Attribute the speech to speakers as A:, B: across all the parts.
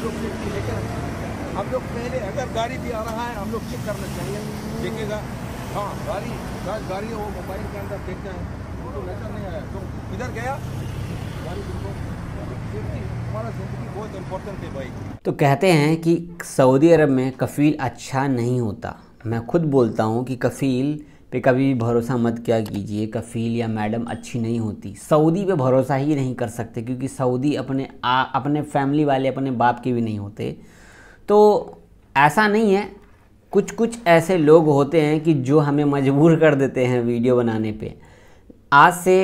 A: हम लोग सेफ्टी लेकर हम लोग पहले अगर गाड़ी भी आ रहा है हम लोग चेक करना चाहिए देखेगा हाँ गाड़ी गाड़ी वो मोबाइल के अंदर देखते हैं वो तो नजर नहीं आया तो इधर गया गाड़ी तो बिल्कुल तो कहते हैं कि सऊदी अरब में कफ़ील अच्छा नहीं होता मैं खुद बोलता हूं कि कफ़ील पे कभी भी भरोसा मत क्या कीजिए कफ़ील या मैडम अच्छी नहीं होती सऊदी पे भरोसा ही नहीं कर सकते क्योंकि सऊदी अपने आ, अपने फैमिली वाले अपने बाप के भी नहीं होते तो ऐसा नहीं है कुछ कुछ ऐसे लोग होते हैं कि जो हमें मजबूर कर देते हैं वीडियो बनाने पे आज से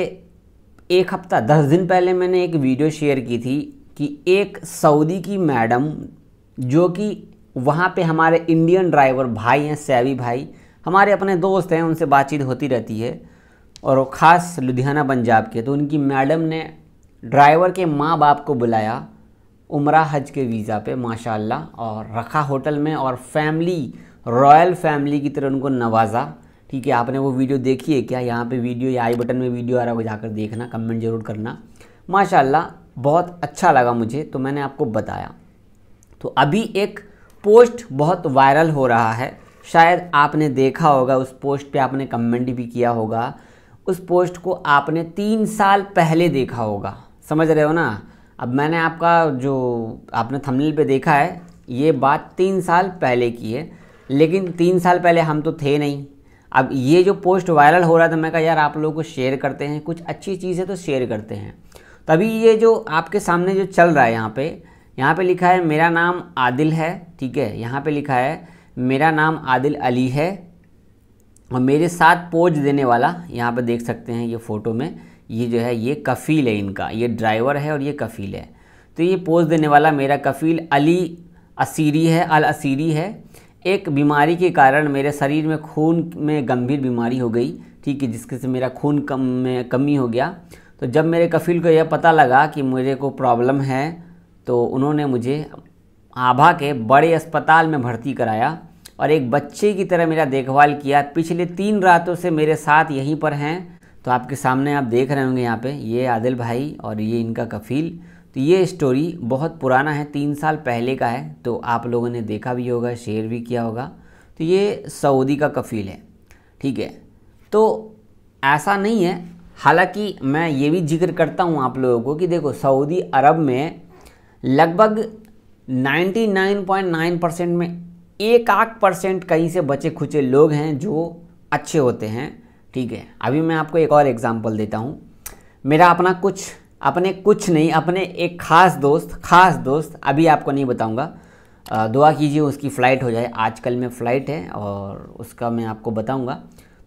A: एक हफ्ता दस दिन पहले मैंने एक वीडियो शेयर की थी कि एक सऊदी की मैडम जो कि वहाँ पे हमारे इंडियन ड्राइवर भाई हैं सैवी भाई हमारे अपने दोस्त हैं उनसे बातचीत होती रहती है और ख़ास लुधियाना पंजाब के तो उनकी मैडम ने ड्राइवर के माँ बाप को बुलाया उमरा हज के वीज़ा पे माशाल्लाह और रखा होटल में और फैमिली रॉयल फैमिली की तरह उनको नवाज़ा ठीक है आपने वो वीडियो देखी है क्या यहाँ पे वीडियो या आई बटन में वीडियो आ रहा वो जाकर देखना कमेंट ज़रूर करना माशाल्लाह बहुत अच्छा लगा मुझे तो मैंने आपको बताया तो अभी एक पोस्ट बहुत वायरल हो रहा है शायद आपने देखा होगा उस पोस्ट पे आपने कमेंट भी किया होगा उस पोस्ट को आपने तीन साल पहले देखा होगा समझ रहे हो ना अब मैंने आपका जो आपने थंबनेल पे देखा है ये बात तीन साल पहले की है लेकिन तीन साल पहले हम तो थे नहीं अब ये जो पोस्ट वायरल हो रहा था मैं कहा यार आप लोगों को शेयर करते हैं कुछ अच्छी चीज़ है तो शेयर करते हैं तभी ये जो आपके सामने जो चल रहा है यहाँ पे यहाँ पे लिखा है मेरा नाम आदिल है ठीक है यहाँ पे लिखा है मेरा नाम आदिल अली है और मेरे साथ पोज देने वाला यहाँ पर देख सकते हैं ये फ़ोटो में ये जो है ये कफ़ील है इनका ये ड्राइवर है और ये कफ़ील है तो ये पोज देने वाला मेरा कफ़ील अली असीरी है अल असीरी है एक बीमारी के कारण मेरे शरीर में खून में गंभीर बीमारी हो गई ठीक है जिसके से मेरा खून कम में कमी हो गया तो जब मेरे कफ़ील को यह पता लगा कि मेरे को प्रॉब्लम है तो उन्होंने मुझे आभा के बड़े अस्पताल में भर्ती कराया और एक बच्चे की तरह मेरा देखभाल किया पिछले तीन रातों से मेरे साथ यहीं पर हैं तो आपके सामने आप देख रहे होंगे यहाँ पे ये आदिल भाई और ये इनका कफील तो ये स्टोरी बहुत पुराना है तीन साल पहले का है तो आप लोगों ने देखा भी होगा शेयर भी किया होगा तो ये सऊदी का कफील है ठीक है तो ऐसा नहीं है हालांकि मैं ये भी जिक्र करता हूँ आप लोगों को कि देखो सऊदी अरब में लगभग 99.9 परसेंट में एक आख परसेंट कहीं से बचे खुचे लोग हैं जो अच्छे होते हैं ठीक है अभी मैं आपको एक और एग्ज़ाम्पल देता हूँ मेरा अपना कुछ अपने कुछ नहीं अपने एक ख़ास दोस्त ख़ास दोस्त अभी आपको नहीं बताऊँगा दुआ कीजिए उसकी फ़्लाइट हो जाए आजकल में फ़्लाइट है और उसका मैं आपको बताऊँगा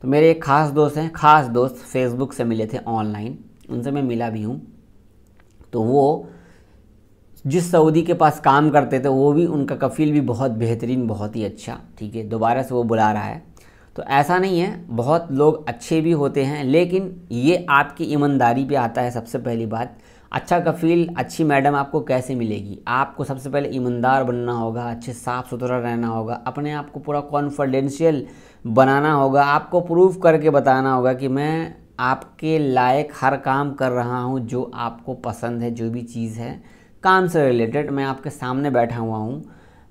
A: तो मेरे एक ख़ास दोस्त हैं ख़ास दोस्त फेसबुक से मिले थे ऑनलाइन उनसे मैं मिला भी हूँ तो वो जिस सऊदी के पास काम करते थे वो भी उनका कफ़ील भी बहुत बेहतरीन बहुत ही अच्छा ठीक है दोबारा से वो बुला रहा है तो ऐसा नहीं है बहुत लोग अच्छे भी होते हैं लेकिन ये आपकी ईमानदारी पे आता है सबसे पहली बात अच्छा कफ़ील अच्छी मैडम आपको कैसे मिलेगी आपको सबसे पहले ईमानदार बनना होगा अच्छे साफ़ सुथरा रहना होगा अपने आप को पूरा कॉन्फिडेंशियल बनाना होगा आपको प्रूव करके बताना होगा कि मैं आपके लायक हर काम कर रहा हूँ जो आपको पसंद है जो भी चीज़ है काम से रिलेटेड मैं आपके सामने बैठा हुआ हूँ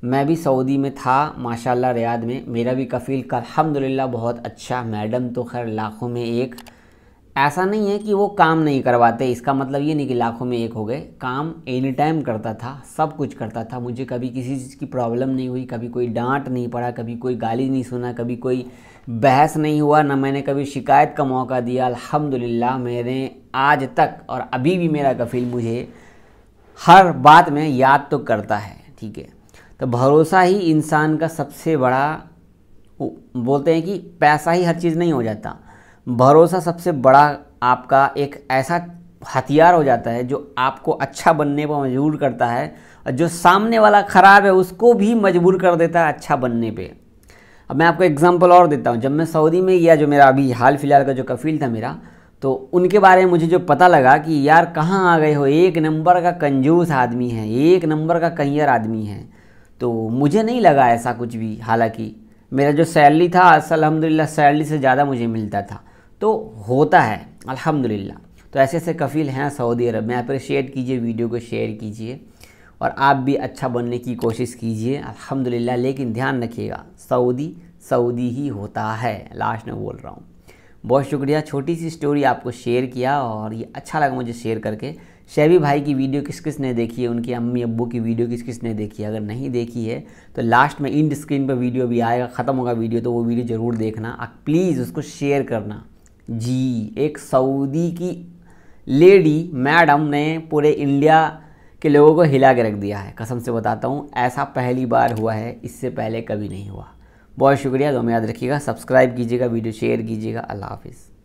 A: मैं भी सऊदी में था माशाल्लाह रियाद में मेरा भी कफ़ील का अलहमदिल्ला बहुत अच्छा मैडम तो खैर लाखों में एक ऐसा नहीं है कि वो काम नहीं करवाते इसका मतलब ये नहीं कि लाखों में एक हो गए काम एनी टाइम करता था सब कुछ करता था मुझे कभी किसी चीज़ की प्रॉब्लम नहीं हुई कभी कोई डांट नहीं पड़ा कभी कोई गाली नहीं सुना कभी कोई बहस नहीं हुआ ना मैंने कभी शिकायत का मौका दिया अल्हम्दुलिल्लाह मेरे आज तक और अभी भी मेरा कफ़ील मुझे हर बात में याद तो करता है ठीक है तो भरोसा ही इंसान का सबसे बड़ा बोलते हैं कि पैसा ही हर चीज़ नहीं हो जाता भरोसा सबसे बड़ा आपका एक ऐसा हथियार हो जाता है जो आपको अच्छा बनने पर मजबूर करता है और जो सामने वाला ख़राब है उसको भी मजबूर कर देता है अच्छा बनने पे अब मैं आपको एग्जांपल और देता हूँ जब मैं सऊदी में गया जो मेरा अभी हाल फिलहाल का जो कफील था मेरा तो उनके बारे में मुझे जो पता लगा कि यार कहाँ आ गए हो एक नंबर का कंजूस आदमी है एक नंबर का कहियर आदमी है तो मुझे नहीं लगा ऐसा कुछ भी हालांकि मेरा जो सैलरी था असल अलहमदिल्ला सैलरी से ज़्यादा मुझे मिलता था तो होता है अल्हम्दुलिल्लाह तो ऐसे ऐसे कफ़ील हैं सऊदी अरब में अप्रिशिएट कीजिए वीडियो को शेयर कीजिए और आप भी अच्छा बनने की कोशिश कीजिए अलहमदिल्ला लेकिन ध्यान रखिएगा सऊदी सऊदी ही होता है लास्ट में बोल रहा हूँ बहुत शुक्रिया छोटी सी स्टोरी आपको शेयर किया और ये अच्छा लगा मुझे शेयर करके शैबी भाई की वीडियो किस किस ने देखी है उनकी अम्मी अब्बू की वीडियो किस किस ने देखी है अगर नहीं देखी है तो लास्ट में इंड स्क्रीन पर वीडियो भी आएगा ख़त्म होगा वीडियो तो वो वीडियो ज़रूर देखना आप प्लीज़ उसको शेयर करना जी एक सऊदी की लेडी मैडम ने पूरे इंडिया के लोगों को हिला के रख दिया है कसम से बताता हूँ ऐसा पहली बार हुआ है इससे पहले कभी नहीं हुआ बहुत शुक्रिया दो तो याद रखिएगा सब्सक्राइब कीजिएगा वीडियो शेयर कीजिएगा अल्लाह हाफिज़